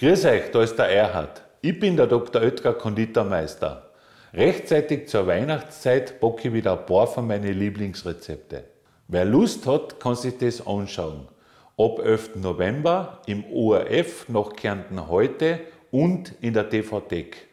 Grüß euch, da ist der Erhard. Ich bin der Dr. Oetker Konditormeister. Rechtzeitig zur Weihnachtszeit bocke ich wieder ein paar von meinen Lieblingsrezepte. Wer Lust hat, kann sich das anschauen. Ab 11. November im ORF nach Kärnten heute und in der TV-Tech.